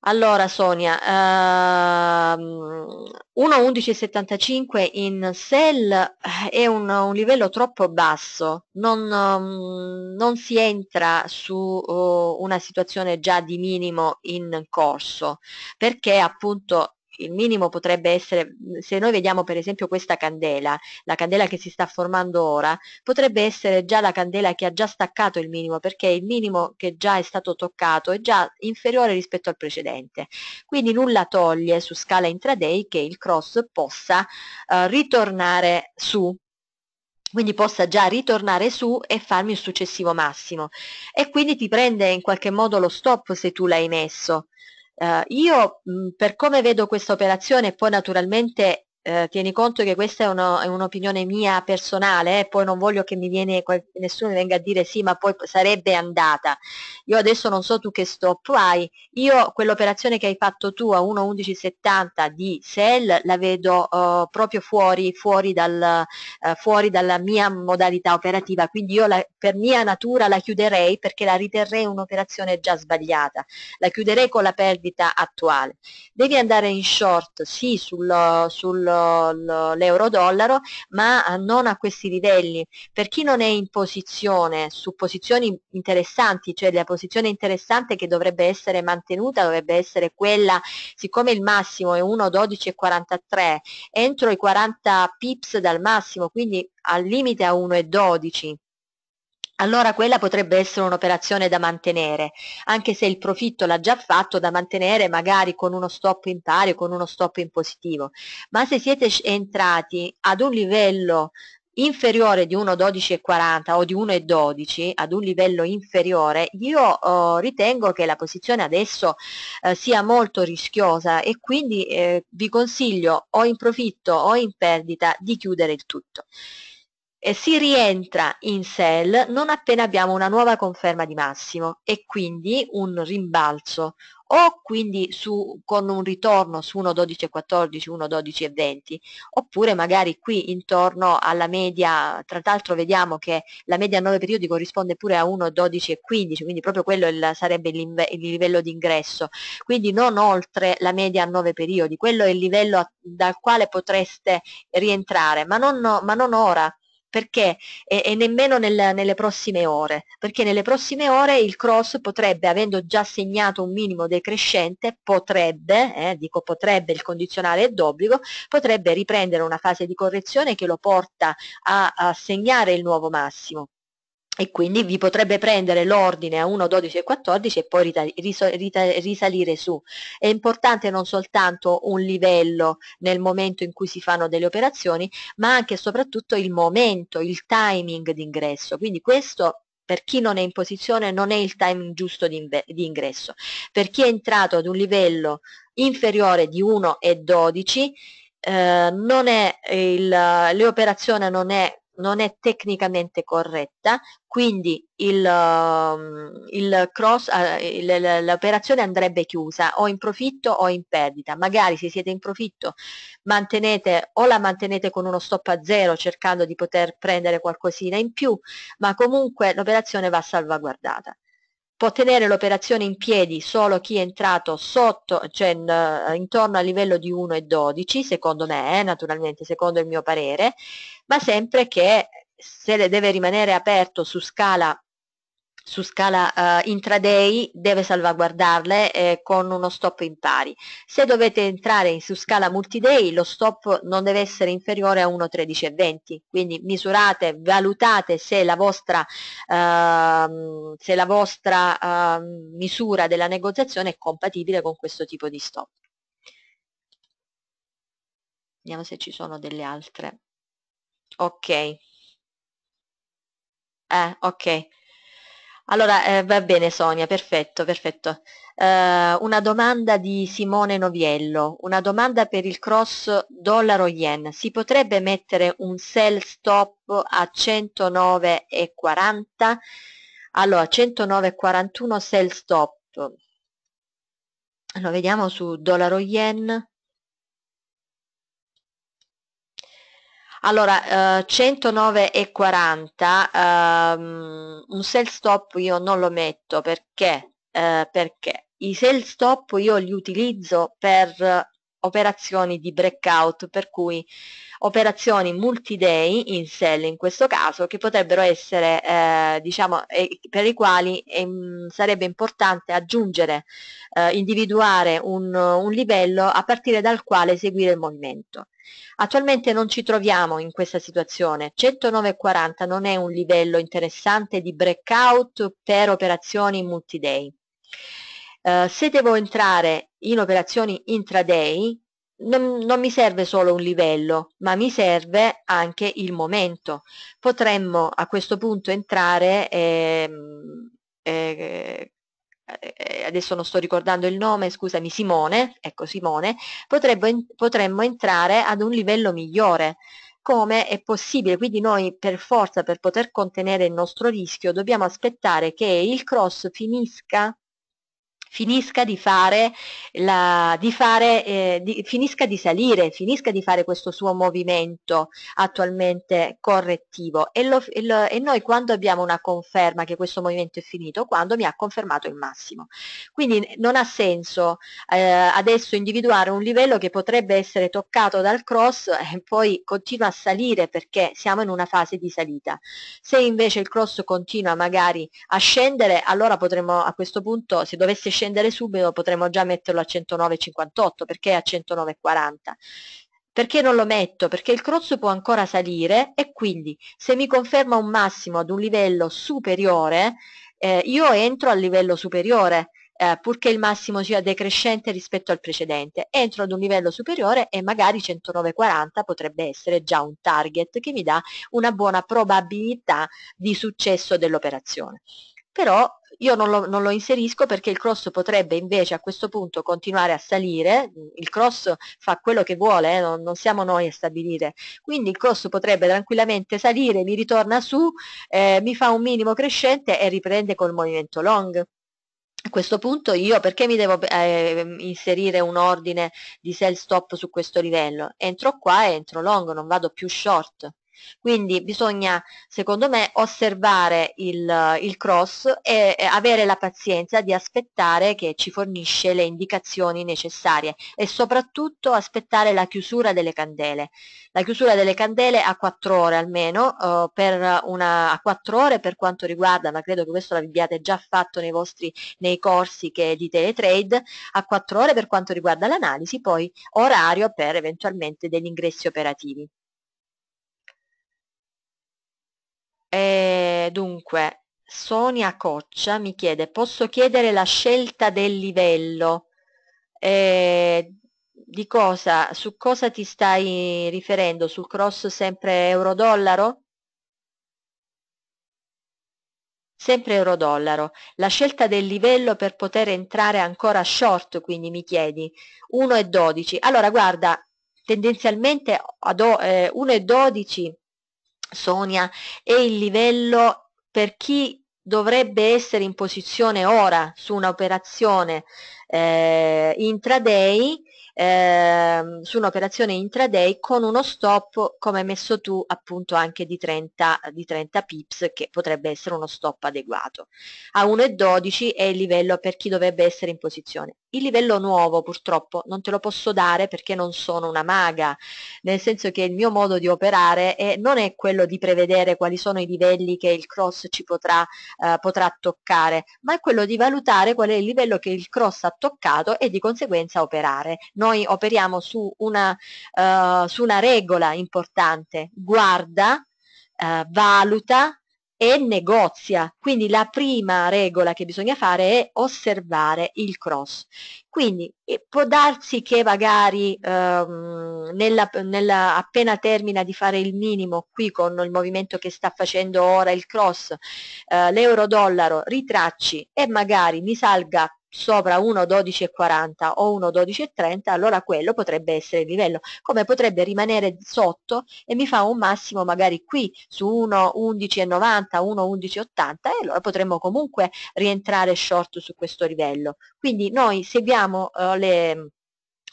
allora Sonia, ehm, 1.11.75 in sell eh, è un, un livello troppo basso, non, mm, non si entra su uh, una situazione già di minimo in corso, perché appunto il minimo potrebbe essere, mhmm, se noi vediamo per esempio questa candela, la candela che si sta formando ora, potrebbe essere già la candela che ha già staccato il minimo, perché il minimo che già è stato toccato è già inferiore rispetto al precedente. Quindi nulla toglie su scala intraday che il cross possa eh, ritornare su, quindi possa già ritornare su e farmi il successivo massimo. E quindi ti prende in qualche modo lo stop se tu l'hai messo. Eh, io mh, per come vedo questa operazione, poi naturalmente eh, tieni conto che questa è, uno, è un'opinione mia personale, eh, poi non voglio che mi viene, nessuno mi venga a dire sì, ma poi sarebbe andata. Io adesso non so tu che stop hai, io quell'operazione che hai fatto tu a 1.1170 di sell la vedo eh, proprio fuori, fuori, dal, eh, fuori, dalla mia modalità operativa, quindi io la, per mia natura la chiuderei perché la riterrei un'operazione già sbagliata, la chiuderei con la perdita attuale. Devi andare in short, sì, sul, sul l'euro-dollaro, ma eh, non a questi livelli. Per chi non è in posizione, su posizioni interessanti, cioè la posizione interessante che dovrebbe essere mantenuta, dovrebbe essere quella, siccome il massimo è 1,12,43, entro i 40 pips dal massimo, quindi al limite a 1,12 allora quella potrebbe essere un'operazione da mantenere, anche se il profitto l'ha già fatto da mantenere magari con uno stop in pari o con uno stop in positivo. Ma se siete entrati ad un livello inferiore di 1,12,40 o di 1,12 ad un livello inferiore, io eh, ritengo che la posizione adesso eh, sia molto rischiosa e quindi eh, vi consiglio o in profitto o in perdita di chiudere il tutto eh, si rientra in sell non appena abbiamo una nuova conferma di massimo e quindi un rimbalzo o quindi su, con un ritorno su 1.12.14, 1.12.20 oppure magari qui intorno alla media, tra l'altro vediamo che la media a 9 periodi corrisponde pure a 1.12.15 quindi proprio quello il, sarebbe il, livello di ingresso, quindi non oltre la media a 9 periodi, quello è il livello dal quale potreste rientrare ma non, ma non ora perché, e, e nemmeno nel, nelle prossime ore, perché nelle prossime ore il cross potrebbe, avendo già segnato un minimo decrescente, potrebbe, eh, dico potrebbe, il condizionale è d'obbligo, potrebbe riprendere una fase di correzione che lo porta a, a segnare il nuovo massimo e quindi vi potrebbe prendere l'ordine a 1, 12 e 14 e poi risalire su. È importante non soltanto un livello nel momento in cui si fanno delle operazioni, ma anche e soprattutto il momento, il timing d'ingresso. Quindi questo per chi non è in posizione non è il timing giusto di, di ingresso. Per chi è entrato ad un livello inferiore di 1 e 12, eh, non è il, l'operazione non è non è tecnicamente corretta, quindi um, ah, l'operazione andrebbe chiusa o in profitto o in perdita. Magari se siete in profitto mantenete o la mantenete con uno stop a zero cercando di poter prendere qualcosina in più, ma comunque l'operazione va salvaguardata. Può tenere l'operazione in piedi solo chi è entrato sotto, cioè in, intorno al livello di 1,12, secondo me, eh, naturalmente, secondo il mio parere, ma sempre che se deve rimanere aperto su scala su scala uh, eh, intraday deve salvaguardarle eh, con uno stop in pari. Se dovete entrare in, su scala multiday lo stop non deve essere inferiore a 1.13.20, quindi misurate, valutate se la vostra, uh, se la vostra uh, misura della negoziazione è compatibile con questo tipo di stop. Vediamo se ci sono delle altre. Ok. Eh, okay. Allora, ehm, va bene Sonia, perfetto, perfetto. Ehm, una domanda di Simone Noviello, una domanda per il cross dollaro-yen. Si potrebbe mettere un sell stop a 109,40? Allora, 109,41 sell stop. Lo vediamo su dollaro-yen. Allora, eh, 109,40, ehm, un sell stop io non lo metto perché, eh, perché i sell stop io li utilizzo per operazioni di breakout, per cui operazioni multi-day in sell in questo caso che potrebbero essere eh, diciamo eh, per i quali eh, sarebbe importante aggiungere eh, individuare un, un livello a partire dal quale eseguire il movimento Attualmente non ci troviamo in questa situazione, 109,40 non è un livello interessante di breakout per operazioni multi-day. Eh, se devo entrare in operazioni intraday, non, non mi serve solo un livello, ma mi serve anche il momento. Potremmo a questo punto entrare, ehm, eh, eh, adesso non sto ricordando il nome, scusami, Simone, ecco Simone, potrebbe, potremmo entrare ad un livello migliore come è possibile. Quindi noi per forza, per poter contenere il nostro rischio, dobbiamo aspettare che il cross finisca finisca di fare, la, di fare eh, di, finisca di salire, finisca di fare questo suo movimento attualmente correttivo e, lo, e, lo, e noi quando abbiamo una conferma che questo movimento è finito, quando mi ha confermato il massimo. Quindi non ha senso eh, adesso individuare un livello che potrebbe essere toccato dal cross e poi continua a salire perché siamo in una fase di salita. Se invece il cross continua magari a scendere, allora potremmo a questo punto, se dovesse scendere, scendere subito potremmo già metterlo a 109,58 perché a 109,40 perché non lo metto? Perché il crozzo può ancora salire e quindi se mi conferma un massimo ad un livello superiore, eh, io entro al livello superiore, eh, purché il massimo sia decrescente rispetto al precedente. Entro ad un livello superiore e magari 109,40 potrebbe essere già un target che mi dà una buona probabilità di successo dell'operazione però io non lo, non lo, inserisco perché il cross potrebbe invece a questo punto continuare a salire, il cross fa quello che vuole, eh, non, non, siamo noi a stabilire, quindi il cross potrebbe tranquillamente salire, mi ritorna su, eh, mi fa un minimo crescente e riprende col movimento long. A questo punto io perché mi devo eh, inserire un ordine di sell stop su questo livello? Entro qua e entro long, non vado più short. Quindi bisogna, secondo me, osservare il, il cross e avere la pazienza di aspettare che ci fornisce le indicazioni necessarie e soprattutto aspettare la chiusura delle candele. La chiusura delle candele a 4 ore almeno, eh, per una, a 4 ore per quanto riguarda, ma credo che questo l'abbiate già fatto nei vostri nei corsi che, di teletrade, a 4 ore per quanto riguarda l'analisi, poi orario per eventualmente degli ingressi operativi. Eh, dunque, Sonia Coccia mi chiede, posso chiedere la scelta del livello? Eh, di cosa? Su cosa ti stai riferendo? Sul cross sempre euro-dollaro? Sempre euro-dollaro. La scelta del livello per poter entrare ancora short, quindi mi chiedi, 1,12. Allora, guarda, tendenzialmente eh, 1,12 Sonia è il livello per chi dovrebbe essere in posizione ora su un'operazione eh, intraday eh, su un'operazione intraday con uno stop come hai messo tu appunto anche di 30, di 30 pips che potrebbe essere uno stop adeguato. A 1,12 è il livello per chi dovrebbe essere in posizione. Il livello nuovo purtroppo non te lo posso dare perché non sono una maga, nel senso che il mio modo di operare è, non è quello di prevedere quali sono i livelli che il cross ci potrà, eh, potrà toccare, ma è quello di valutare qual è il livello che il cross ha toccato e di conseguenza operare. Non noi operiamo su una, uh, su una regola importante, guarda, uh, valuta e negozia. Quindi la prima regola che bisogna fare è osservare il cross. Quindi eh, può darsi che magari ehm, nella, nella, appena termina di fare il minimo qui con il movimento che sta facendo ora il cross, eh, l'euro-dollaro ritracci e magari mi salga sopra 1,12,40 o 1,12,30 allora quello potrebbe essere il livello come potrebbe rimanere sotto e mi fa un massimo magari qui su 1,11,90 1,11,80 e allora potremmo comunque rientrare short su questo livello quindi noi seguiamo uh, le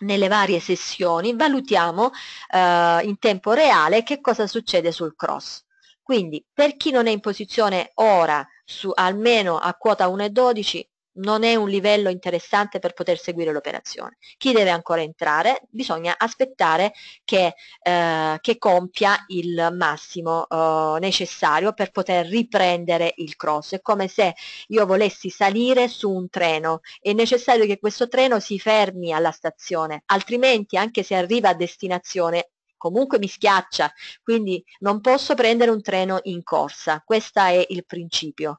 nelle varie sessioni valutiamo uh, in tempo reale che cosa succede sul cross quindi per chi non è in posizione ora su almeno a quota 1,12 non è un livello interessante per poter seguire l'operazione. Chi deve ancora entrare bisogna aspettare che, eh, che compia il massimo eh, necessario per poter riprendere il cross. È come se io volessi salire su un treno, è necessario che questo treno si fermi alla stazione, altrimenti anche se arriva a destinazione comunque mi schiaccia, quindi non posso prendere un treno in corsa. Questo è il principio.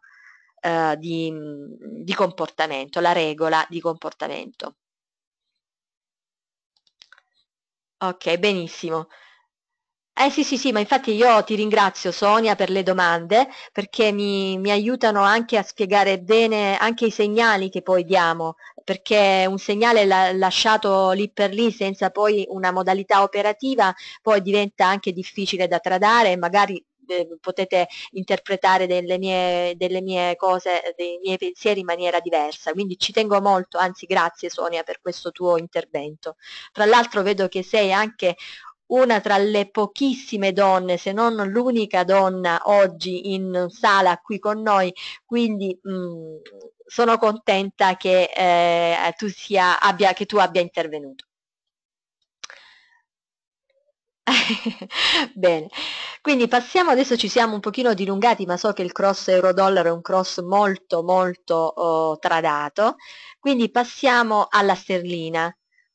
Eh, di, mm, di comportamento, la regola di comportamento. Ok, benissimo. Eh sì, sì, sì, ma infatti io ti ringrazio Sonia per le domande perché mi, mi, aiutano anche a spiegare bene anche i segnali che poi diamo, perché un segnale la, lasciato lì per lì senza poi una modalità operativa poi diventa anche difficile da tradare e magari potete interpretare delle mie, delle mie cose, dei miei pensieri in maniera diversa. Quindi ci tengo molto, anzi grazie Sonia per questo tuo intervento. Tra l'altro vedo che sei anche una tra le pochissime donne, se non l'unica donna oggi in sala qui con noi, quindi mh, mm, sono contenta che, eh, tu sia, abbia, che tu abbia intervenuto. Bene, quindi passiamo, adesso ci siamo un pochino dilungati, ma so che il cross euro-dollaro è un cross molto molto oh, tradato, quindi passiamo alla sterlina.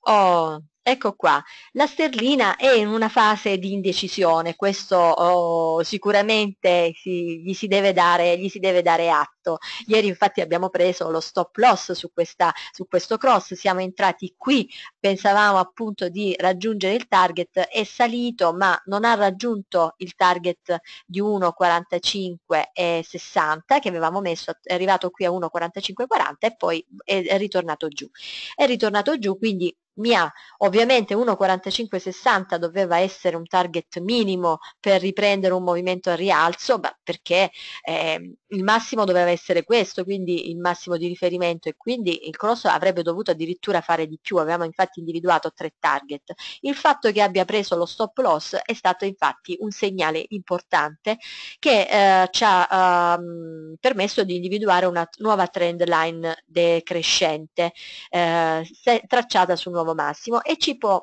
Oh, Ecco qua, la sterlina è in una fase di indecisione, questo oh, sicuramente si, gli, si deve dare, gli si deve dare atto. Ieri infatti abbiamo preso lo stop loss su, questa, su questo cross, siamo entrati qui, pensavamo appunto di raggiungere il target, è salito ma non ha raggiunto il target di 1,45,60 che avevamo messo, è arrivato qui a 1,45,40 e poi è, è ritornato giù. È ritornato giù quindi mia. Ovviamente 1,4560 doveva essere un target minimo per riprendere un movimento al rialzo, perché eh, il massimo doveva essere questo, quindi il massimo di riferimento e quindi il cross avrebbe dovuto addirittura fare di più, avevamo infatti individuato tre target. Il fatto che abbia preso lo stop loss è stato infatti un segnale importante che eh, ci ha ehm, permesso di individuare una nuova trend line decrescente eh, tracciata su un nuovo nuovo massimo e ci può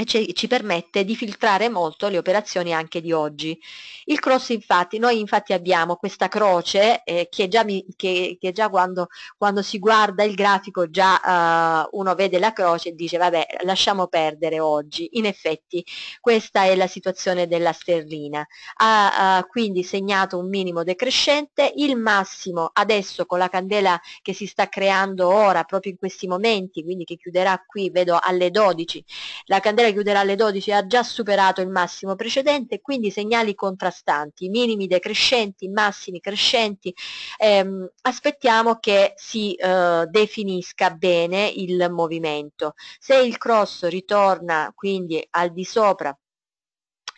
e ci permette di filtrare molto le operazioni anche di oggi. Il cross infatti, noi infatti abbiamo questa croce eh, che già, mi, che, che già quando, quando, si guarda il grafico già eh, uno vede la croce e dice vabbè lasciamo perdere oggi, in effetti questa è la situazione della sterlina, ha eh, quindi segnato un minimo decrescente, il massimo adesso con la candela che si sta creando ora proprio in questi momenti, quindi che chiuderà qui vedo alle 12, la candela L'Assemblea chiuderà alle 12 e ha già superato il massimo precedente, quindi segnali contrastanti, minimi decrescenti, massimi crescenti. Ehm, aspettiamo che si eh, definisca bene il movimento. Se il cross ritorna quindi al di sopra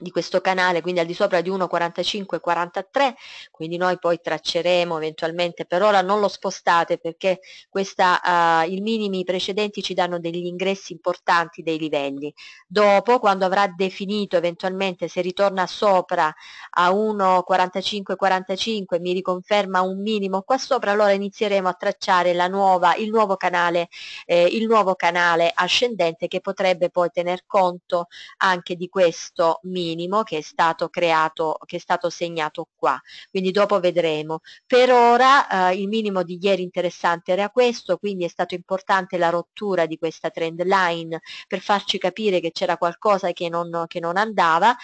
di questo canale, quindi al di sopra di 1,45-43, quindi noi poi tracceremo eventualmente, per ora non lo spostate perché questa, uh, i minimi precedenti ci danno degli ingressi importanti dei livelli. Dopo, quando avrà definito eventualmente se ritorna sopra a 1,45-45, mi riconferma un minimo qua sopra, allora inizieremo a tracciare la nuova, il, nuovo canale, eh, il nuovo canale ascendente che potrebbe poi tener conto anche di questo minimo minimo che è stato creato, che è stato segnato qua, quindi dopo vedremo. Per ora eh, il minimo di ieri interessante era questo, quindi è stato importante la rottura di questa trend line per farci capire che c'era qualcosa che non, che non andava,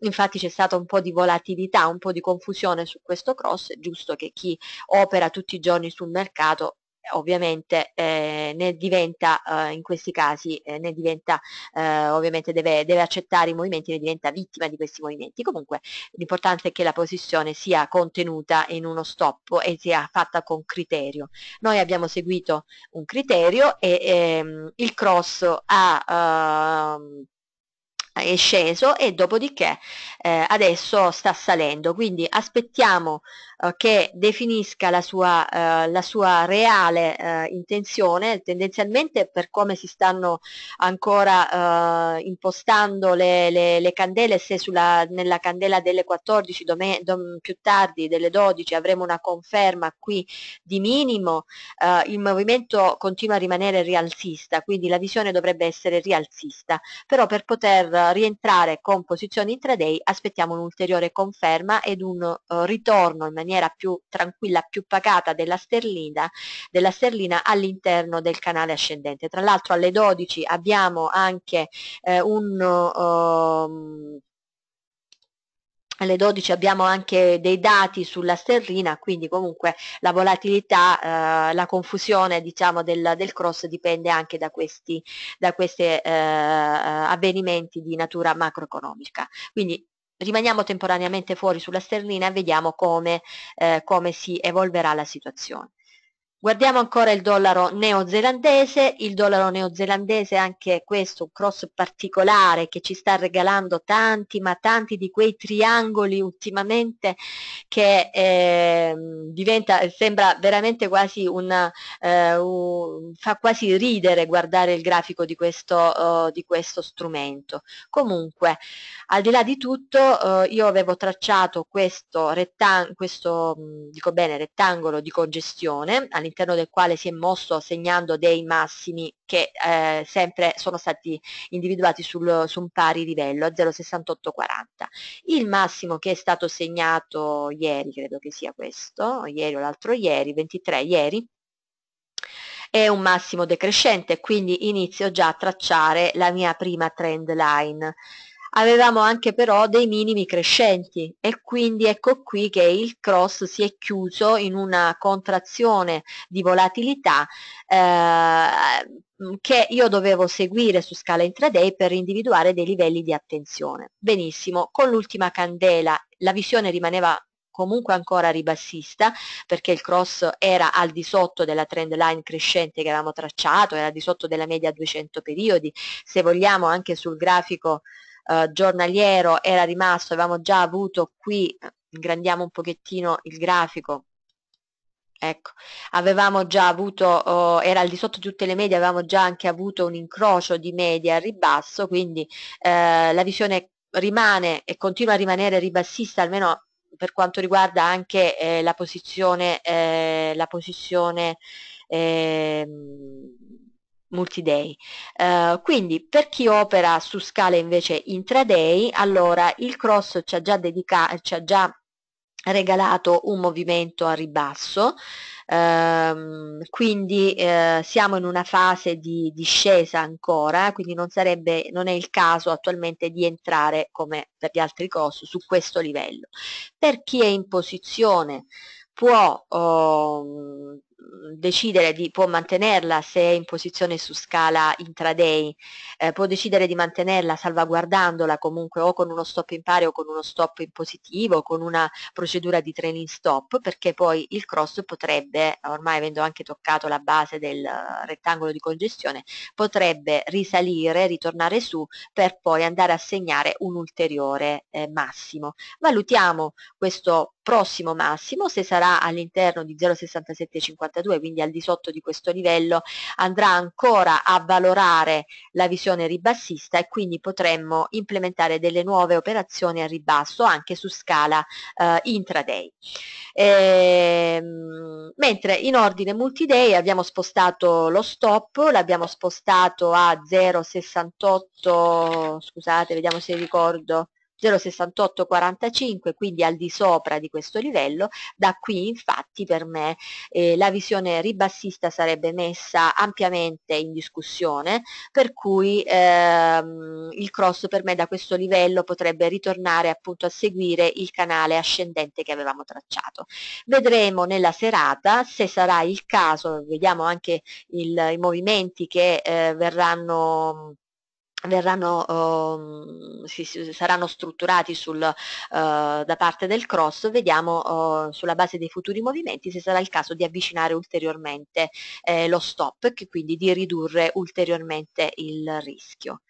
infatti c'è stata un po' di volatilità, un po' di confusione su questo cross, è giusto che chi opera tutti i giorni sul mercato ovviamente eh, ne diventa eh, in questi casi eh, ne diventa eh, ovviamente deve, deve, accettare i movimenti ne diventa vittima di questi movimenti comunque l'importante è che la posizione sia contenuta in uno stop e sia fatta con criterio noi abbiamo seguito un criterio e ehm, il cross ha ehm, è sceso e dopodiché eh, adesso sta salendo quindi aspettiamo eh, che definisca la sua, eh, la sua reale eh, intenzione, tendenzialmente per come si stanno ancora eh, impostando le, le, le, candele, se sulla, nella candela delle 14 dom- dom- più tardi delle 12 avremo una conferma qui di minimo, eh, il movimento continua a rimanere rialzista, quindi la visione dovrebbe essere rialzista, però per poter rientrare con posizioni intraday aspettiamo un'ulteriore conferma ed un ritorno in maniera maniera più tranquilla, più pacata della sterlina, della sterlina all'interno del canale ascendente. Tra l'altro alle 12 abbiamo anche eh, un... Um, alle 12 abbiamo anche dei dati sulla sterlina, quindi comunque la volatilità, eh, la confusione diciamo, del, del, cross dipende anche da questi da queste, eh, eh avvenimenti di natura macroeconomica. Quindi rimaniamo temporaneamente fuori sulla sterlina e vediamo come, eh, come si evolverà la situazione. Guardiamo ancora il dollaro neozelandese, il dollaro neozelandese è anche questo un cross particolare che ci sta regalando tanti ma tanti di quei triangoli ultimamente che eh, diventa, sembra veramente quasi una, eh, un, fa quasi ridere guardare il grafico di questo, uh, di questo strumento. Comunque al di là di tutto uh, io avevo tracciato questo, questo dico bene, rettangolo di congestione all'interno del quale si è mosso segnando dei massimi che eh, sempre sono stati individuati sul, su un pari livello a 0,6840. Il massimo che è stato segnato ieri, credo che sia questo, ieri o l'altro ieri, 23 ieri, è un massimo decrescente, quindi inizio già a tracciare la mia prima trend line avevamo anche però dei minimi crescenti e quindi ecco qui che il cross si è chiuso in una contrazione di volatilità eh, che io dovevo seguire su scala intraday per individuare dei livelli di attenzione. Benissimo, con l'ultima candela la visione rimaneva comunque ancora ribassista perché il cross era al di sotto della trend line crescente che avevamo tracciato, era al di sotto della media 200 periodi, se vogliamo anche sul grafico eh, giornaliero era rimasto, avevamo già avuto qui, ingrandiamo un pochettino il grafico, ecco, avevamo già avuto, eh, era al di sotto di tutte le medie, avevamo già anche avuto un incrocio di media al ribasso, quindi eh, la visione rimane e continua a rimanere ribassista almeno per quanto riguarda anche eh, la posizione, eh, la posizione ehm, multi Uh, eh, quindi per chi opera su scala invece intraday, allora il cross ci ha già, dedica- ci ha già regalato un movimento a ribasso, ehm, quindi eh, siamo in una fase di discesa ancora, eh, quindi non, sarebbe, non è il caso attualmente di entrare come per gli altri cross su questo livello. Per chi è in posizione può oh, decidere di può mantenerla se è in posizione su scala intraday, eh, può decidere di mantenerla salvaguardandola comunque o con uno stop in pari o con uno stop in positivo, con una procedura di training stop, perché poi il cross potrebbe, ormai avendo anche toccato la base del eh, rettangolo di congestione, potrebbe risalire, ritornare su per poi andare a segnare un ulteriore eh, massimo. Valutiamo questo prossimo massimo, se sarà all'interno di 0,6752, quindi al di sotto di questo livello, andrà ancora a valorare la visione ribassista e quindi potremmo implementare delle nuove operazioni a ribasso anche su scala eh, intraday. Ehm, mentre in ordine multiday abbiamo spostato lo stop, l'abbiamo spostato a 0,68, scusate, vediamo se ricordo, 0,6845, quindi al di sopra di questo livello, da qui infatti per me eh, la visione ribassista sarebbe messa ampiamente in discussione, per cui ehm, il cross per me da questo livello potrebbe ritornare appunto a seguire il canale ascendente che avevamo tracciato. Vedremo nella serata se sarà il caso, vediamo anche il, i movimenti che eh, verranno verranno, eh, si, si, saranno strutturati sul, eh, da parte del cross, vediamo eh, sulla base dei futuri movimenti se sarà il caso di avvicinare ulteriormente eh, lo stop e quindi di ridurre ulteriormente il rischio.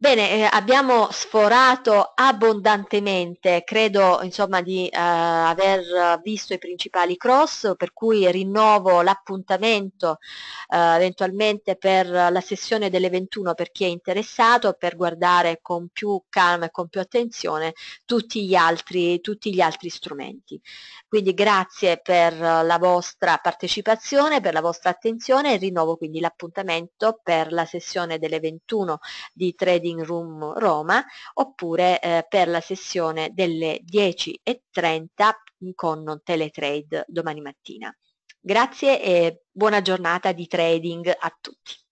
Bene, eh, abbiamo sforato abbondantemente, credo insomma, di eh, aver visto i principali cross, per cui rinnovo l'appuntamento eh, eventualmente per la sessione delle 21 per chi è interessato, per guardare con più calma e con più attenzione tutti gli altri, tutti gli altri strumenti. Quindi grazie per la vostra partecipazione, per la vostra attenzione e rinnovo quindi l'appuntamento per la sessione delle 21 di 13 Trading Room Roma oppure eh, per la sessione delle 10.30 con Teletrade domani mattina. Grazie e buona giornata di trading a tutti.